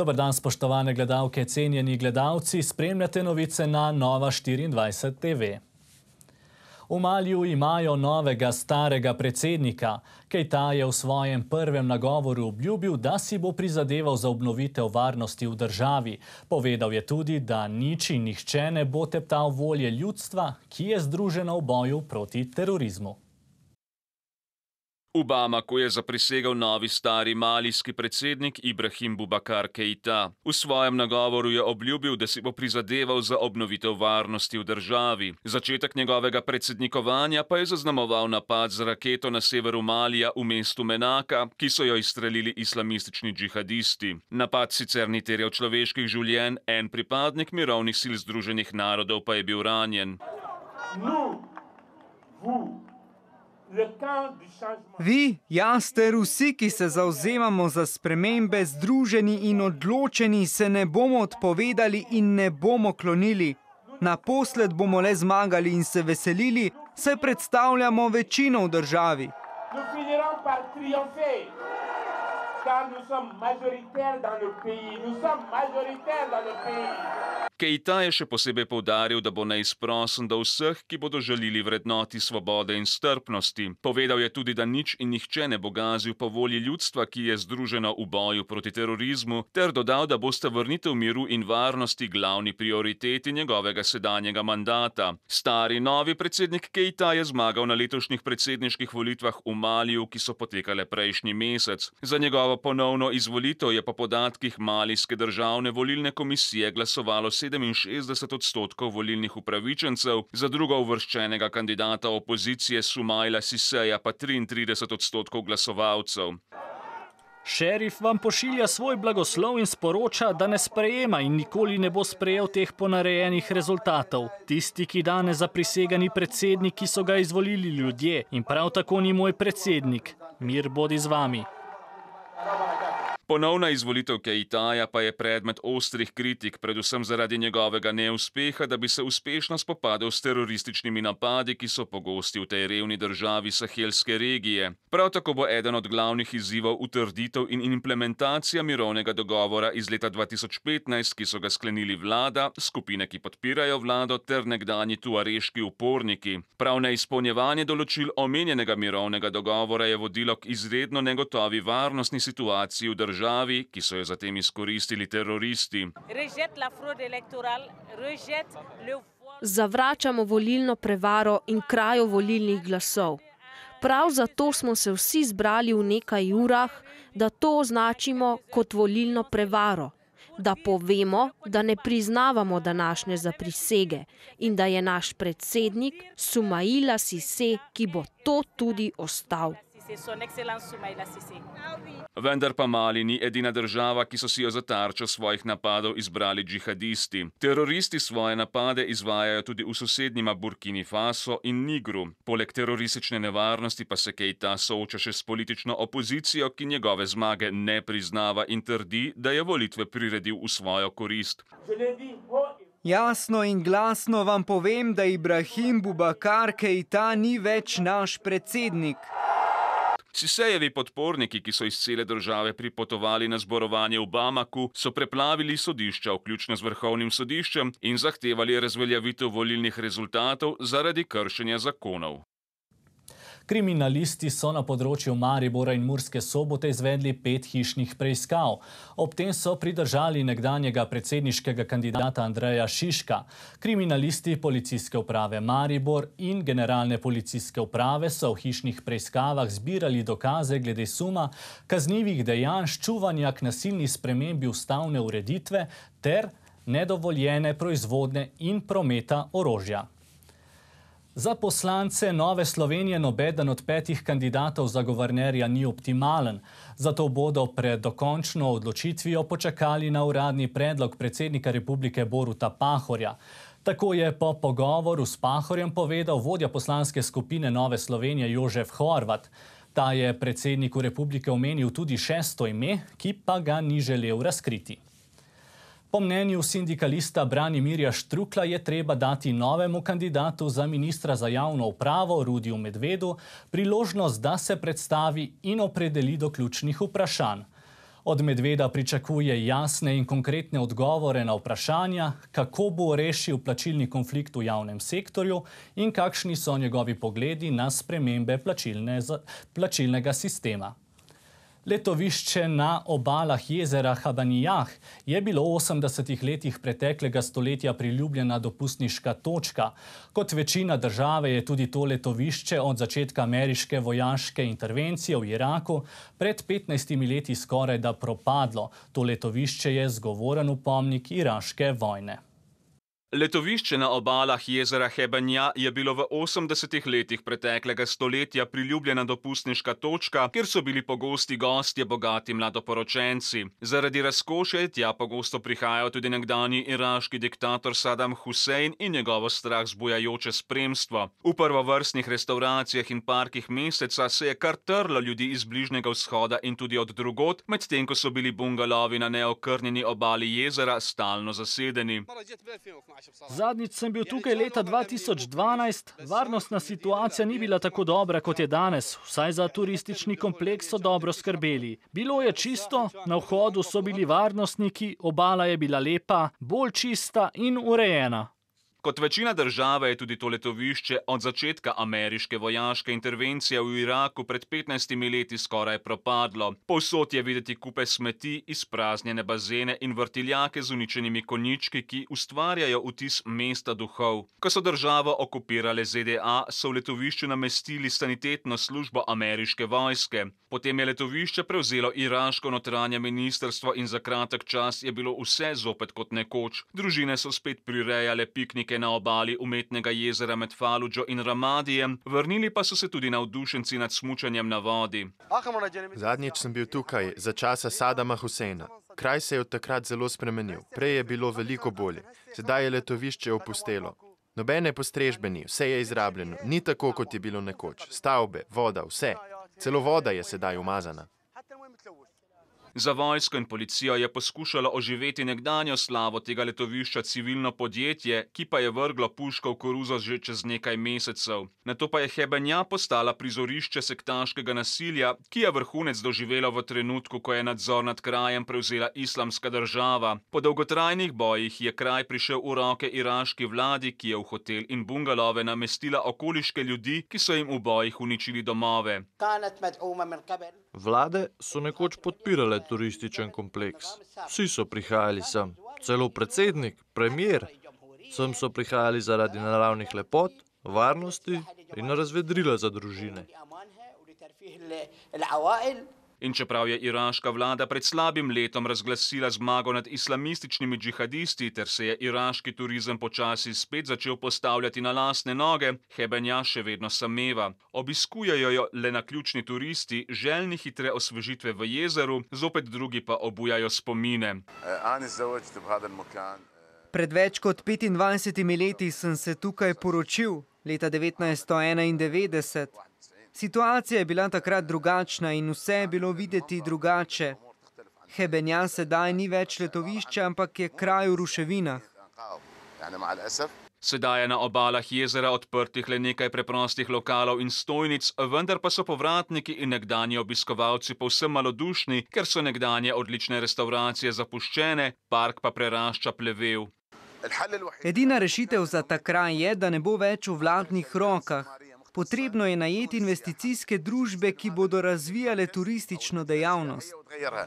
Dobar dan, spoštovane gledalke, cenjeni gledalci. Spremljate novice na Nova 24 TV. V Malju imajo novega starega predsednika. Kejta je v svojem prvem nagovoru obljubil, da si bo prizadeval za obnovitev varnosti v državi. Povedal je tudi, da nič in nihče ne bo teptal volje ljudstva, ki je združeno v boju proti terorizmu. V Bamaku je zaprisegel novi stari malijski predsednik Ibrahim Bubakar Keita. V svojem nagovoru je obljubil, da si bo prizadeval za obnovitev varnosti v državi. Začetek njegovega predsednikovanja pa je zaznamoval napad z raketo na severu Malija v mestu Menaka, ki so jo izstrelili islamistični džihadisti. Napad sicer ni terjal človeških življenj, en pripadnik mirovnih sil Združenih narodov pa je bil ranjen. No. Vi, jaz ter vsi, ki se zauzemamo za spremembe, združeni in odločeni, se ne bomo odpovedali in ne bomo klonili. Naposled bomo le zmagali in se veselili, se predstavljamo večino v državi. Kejta je še posebej povdaril, da bo neizprosen do vseh, ki bodo želeli vrednoti svobode in strpnosti. Povedal je tudi, da nič in nihče ne bo gazil po volji ljudstva, ki je združeno v boju proti terorizmu, ter dodal, da boste vrnitev miru in varnosti glavni prioriteti njegovega sedanjega mandata. Stari novi predsednik Kejta je zmagal na letošnjih predsedniških volitvah v Maliju, ki so potekale prejšnji mesec. Za njegovo ponovno izvolitev je po podatkih Malijske državne volilne komisije glasovalo 67 odstotkov volilnih upravičencev, za drugo uvrščenega kandidata opozicije Sumajla Siseja pa 33 odstotkov glasovalcev. Šerif vam pošilja svoj blagoslov in sporoča, da ne sprejema in nikoli ne bo sprejel teh ponarejenih rezultatov. Tisti, ki danes zaprisegani predsednik, ki so ga izvolili ljudje in prav tako ni moj predsednik. Mir bodi z vami. Hvala. Ponovna izvolitev Kejtaja pa je predmet ostrih kritik, predvsem zaradi njegovega neuspeha, da bi se uspešno spopadel s terorističnimi napadi, ki so pogosti v tej revni državi sahelske regije. Prav tako bo eden od glavnih izzivov utrditev in implementacija mirovnega dogovora iz leta 2015, ki so ga sklenili vlada, skupine, ki podpirajo vlado ter nekdani tuareški uporniki. Prav neizpolnjevanje določil omenjenega mirovnega dogovora je vodilo k izredno negotovi varnostni situaciji v državi državi, ki so jo zatem izkoristili teroristi. Zavračamo volilno prevaro in krajo volilnih glasov. Prav zato smo se vsi zbrali v nekaj urah, da to označimo kot volilno prevaro, da povemo, da ne priznavamo današnje zaprisege in da je naš predsednik Sumaila Sise, ki bo to tudi ostal. Cisse, son excellence Sumaila Cisse. Ah Vendar pa Mali ni edina država, ki so si jo za tarčo svojih napadov izbrali džihadisti. Teroristi svoje napade izvajajo tudi v sosednjima Burkini Faso in Nigru. Poleg teroristične nevarnosti pa se Kejta sooča še s politično opozicijo, ki njegove zmage ne priznava in trdi, da je volitve priredil v svojo korist. Jasno in glasno vam povem, da Ibrahim Bubakar Kejta ni več naš predsednik. Sisejevi podporniki, ki so iz cele države pripotovali na zborovanje v Bamaku, so preplavili sodišča, vključno z vrhovnim sodiščem, in zahtevali razveljavitev volilnih rezultatov zaradi kršenja zakonov. Kriminalisti so na področju Maribora in Murske sobote izvedli pet hišnih preiskav. Ob tem so pridržali nekdanjega predsedniškega kandidata Andreja Šiška. Kriminalisti policijske uprave Maribor in generalne policijske uprave so v hišnih preiskavah zbirali dokaze glede suma kaznjivih dejanj ščuvanja k nasilni spremembi ustavne ureditve ter nedovoljene proizvodne in prometa orožja. Za poslance Nove Slovenije nobeden od petih kandidatov za guvernerja ni optimalen, zato bodo pred dokončno odločitvijo počakali na uradni predlog predsednika republike Boruta Pahorja. Tako je po pogovoru s Pahorjem povedal vodja poslanske skupine Nove Slovenije Jožef Horvat. Ta je predsedniku republike omenil tudi šesto ime, ki pa ga ni želel razkriti. Po mnenju sindikalista Branimirja Štrukla je treba dati novemu kandidatu za ministra za javno upravo, Rudiju Medvedu, priložnost, da se predstavi in opredeli do ključnih vprašanj. Od Medveda pričakuje jasne in konkretne odgovore na vprašanja, kako bo rešil plačilni konflikt v javnem sektorju in kakšni so njegovi pogledi na spremembe plačilne, plačilnega sistema. Letovišče na obalah jezera Habanijah je bilo v 80-ih letih preteklega stoletja priljubljena dopustniška točka. Kot večina države je tudi to letovišče od začetka ameriške vojaške intervencije v Iraku pred 15 leti skoraj da propadlo. To letovišče je zgovoren upomnik iraške vojne. Letovišče na obalah jezera Hebenja je bilo v 80-ih letih preteklega stoletja priljubljena dopustniška točka, kjer so bili pogosti gostje bogati mladoporočenci. Zaradi razkošje tja pogosto prihajajo tudi nekdani iraški diktator Saddam Hussein in njegovo strah zbujajoče spremstvo. V prvovrstnih restauracijah in parkih meseca se je kar trlo ljudi iz bližnjega vzhoda in tudi od drugot, medtem ko so bili bungalovi na neokrnjeni obali jezera stalno zasedeni. Zadnjič sem bil tukaj leta 2012, varnostna situacija ni bila tako dobra kot je danes, vsaj za turistični kompleks so dobro skrbeli. Bilo je čisto, na vhodu so bili varnostniki, obala je bila lepa, bolj čista in urejena. Kot večina države je tudi to letovišče od začetka ameriške vojaške intervencije v Iraku pred 15 leti skoraj propadlo. Povsod je videti kupe smeti, izpraznjene bazene in vrtiljake z uničenimi konički, ki ustvarjajo vtis mesta duhov. Ko so državo okupirale ZDA, so v letovišču namestili sanitetno službo ameriške vojske. Potem je letovišče prevzelo iraško notranje ministrstvo in za kratek čas je bilo vse zopet kot nekoč. Družine so spet prirejale piknike reke na obali umetnega jezera med Faludžo in Ramadijem, vrnili pa so se tudi navdušenci nad smučanjem na vodi. Zadnjič sem bil tukaj, za časa Sadama Huseina. Kraj se je od takrat zelo spremenil, prej je bilo veliko bolje, sedaj je letovišče opustelo. Nobene postrežbe ni, vse je izrabljeno, ni tako, kot je bilo nekoč. Stavbe, voda, vse. Celo voda je sedaj umazana. Za vojsko in policijo je poskušalo oživeti nekdanjo slavo tega letovišča civilno podjetje, ki pa je vrglo puško v koruzo že čez nekaj mesecev. Na to pa je Hebenja postala prizorišče sektaškega nasilja, ki je vrhunec doživelo v trenutku, ko je nadzor nad krajem prevzela islamska država. Po dolgotrajnih bojih je kraj prišel v roke iraški vladi, ki je v hotel in bungalove namestila okoliške ljudi, ki so jim v bojih uničili domove. Vlade so nekoč podpirale turističen kompleks. Vsi so prihajali sem, celo predsednik, premier. Sem so prihajali zaradi naravnih lepot, varnosti in razvedrila za družine. In čeprav je iraška vlada pred slabim letom razglasila zmago nad islamističnimi džihadisti, ter se je iraški turizem počasi spet začel postavljati na lastne noge, Hebenja še vedno sameva. Obiskujejo jo le na ključni turisti, željni hitre osvežitve v jezeru, zopet drugi pa obujajo spomine. Pred več kot 25 leti sem se tukaj poročil, leta 1991. Situacija je bila takrat drugačna in vse je bilo videti drugače. Hebenja sedaj ni več letovišče, ampak je kraj v ruševinah. Sedaj je na obalah jezera odprtih le nekaj preprostih lokalov in stojnic, vendar pa so povratniki in nekdani obiskovalci povsem malodušni, ker so nekdanje odlične restauracije zapuščene, park pa prerašča plevel. Edina rešitev za ta kraj je, da ne bo več v vladnih rokah. Potrebno je najeti investicijske družbe, ki bodo razvijale turistično dejavnost.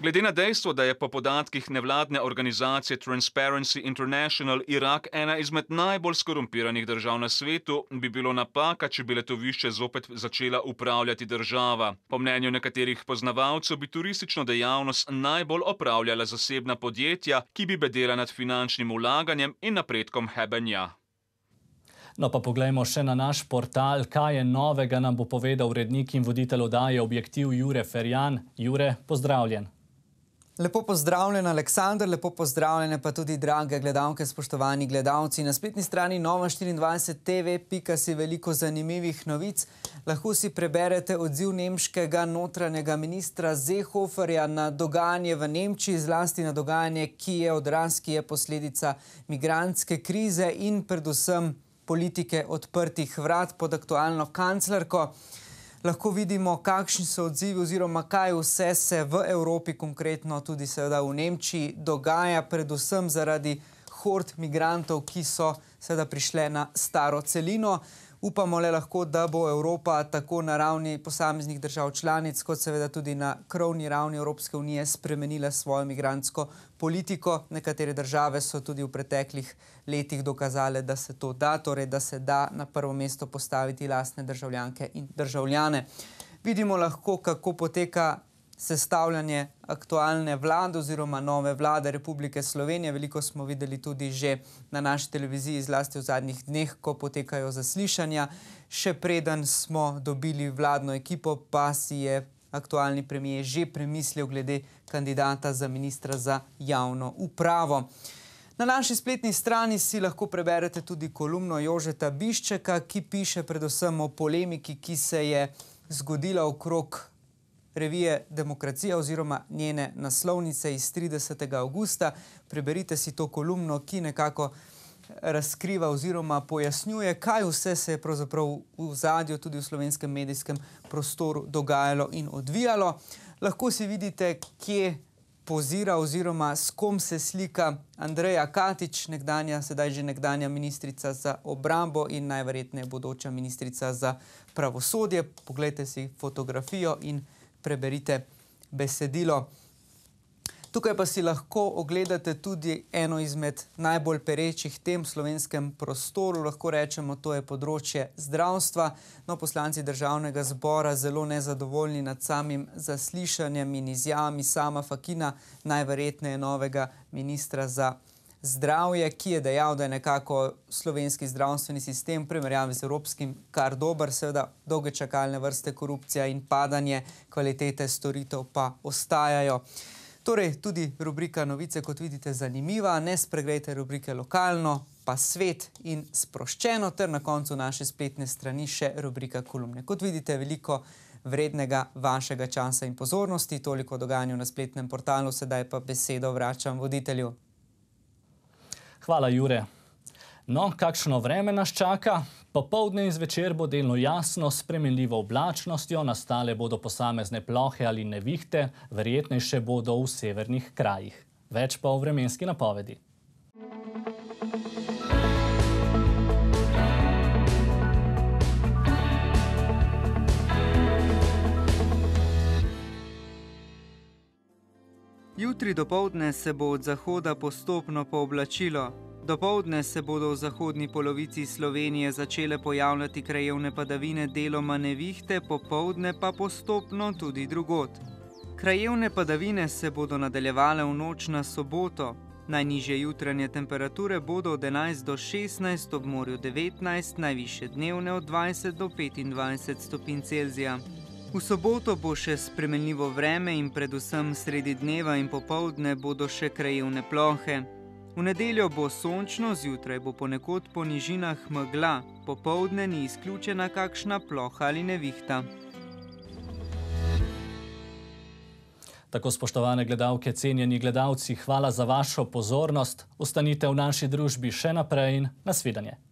Glede na dejstvo, da je po podatkih nevladne organizacije Transparency International Irak ena izmed najbolj skorumpiranih držav na svetu, bi bilo napaka, če bi letovišče zopet začela upravljati država. Po mnenju nekaterih poznavalcev bi turistično dejavnost najbolj opravljala zasebna podjetja, ki bi bedela nad finančnim vlaganjem in napredkom hebenja. No pa poglejmo še na naš portal, kaj je novega nam bo povedal urednik in voditelj odaje objektiv Jure Ferjan. Jure, pozdravljen. Lepo pozdravljen, Aleksandr, lepo pozdravljene pa tudi drage gledalke, spoštovani gledalci. Na spletni strani Nova24TV.si veliko zanimivih novic. Lahko si preberete odziv nemškega notranjega ministra Zehoferja na dogajanje v Nemčiji, zlasti na dogajanje, ki je odraz, ki je posledica migranske krize in predvsem vsega politike odprtih vrat pod aktualno kanclerko. Lahko vidimo, kakšni so odzivi oziroma kaj vse se v Evropi, konkretno tudi seveda v Nemčiji, dogaja, predvsem zaradi hord migrantov, ki so seveda prišle na staro celino. Upamo le lahko, da bo Evropa tako na ravni posameznih držav članic, kot seveda tudi na krovni ravni Evropske unije spremenila svojo migransko politiko. Nekatere države so tudi v preteklih letih dokazale, da se to da, torej da se da na prvo mesto postaviti lastne državljanke in državljane. Vidimo lahko, kako poteka sestavljanje aktualne vlade oziroma nove vlade Republike Slovenije. Veliko smo videli tudi že na naši televiziji, zlasti v zadnjih dneh, ko potekajo zaslišanja. Še preden smo dobili vladno ekipo, pa si je aktualni premijer že premislil glede kandidata za ministra za javno upravo. Na naši spletni strani si lahko preberete tudi kolumno Jožeta Biščeka, ki piše predvsem o polemiki, ki se je zgodila okrog revije Demokracija oziroma njene naslovnice iz 30. augusta. Preberite si to kolumno, ki nekako eh, razkriva oziroma pojasnjuje, kaj vse se je pravzaprav v zadju tudi v slovenskem medijskem prostoru dogajalo in odvijalo. Lahko si vidite, kje pozira oziroma s kom se slika Andreja Katič, nekdanja, sedaj že nekdanja ministrica za obrambo in najverjetne bodoča ministrica za pravosodje. Poglejte si fotografijo in vsega preberite besedilo. Tukaj pa si lahko ogledate tudi eno izmed najbolj perečih tem v slovenskem prostoru, lahko rečemo, to je področje zdravstva. No, poslanci državnega zbora zelo nezadovoljni nad samim zaslišanjem in izjavami sama Fakina, najverjetneje novega ministra za zdravstvo zdravje, ki je dejal, da je nekako slovenski zdravstveni sistem, primerjavi z evropskim, kar dober, seveda dolge čakalne vrste, korupcija in padanje kvalitete storitev pa ostajajo. Torej, tudi rubrika novice, kot vidite, zanimiva, ne spregledajte rubrike lokalno, pa svet in sproščeno, ter na koncu naše spletne strani še rubrika kolumne. Kot vidite, veliko vrednega vašega časa in pozornosti, toliko dogajanja na spletnem portalu, sedaj pa besedo vračam voditelju. Hvala, Jure. No, kakšno vreme nas čaka? Popovdne in zvečer bo delno jasno, s premenljivo oblačnostjo, nastale bodo posamezne plohe ali nevihte, verjetnejše bodo v severnih krajih. Več pa o vremenski napovedi. Thank you. Jutri do povdne se bo od zahoda postopno pooblačilo. Do povdne se bodo v zahodni polovici Slovenije začele pojavljati krajevne padavine, deloma nevihte, popovdne pa postopno tudi drugot. Krajevne padavine se bodo nadaljevale v noč na soboto. Najniže jutranje temperature bodo od 11 do 16, ob morju 19, najviše dnevne od 20 do 25 stopinj Celzija. V soboto bo še spremenljivo vreme in predvsem sredi dneva in popovdne bodo še krajevne plohe. V nedeljo bo sončno, zjutraj bo ponekod po nižinah mgla, popovdne ni izključena kakšna ploha ali nevihta. Tako spoštovane gledalke, cenjeni gledalci, hvala za vašo pozornost. Ostanite v naši družbi še naprej in nasvidenje.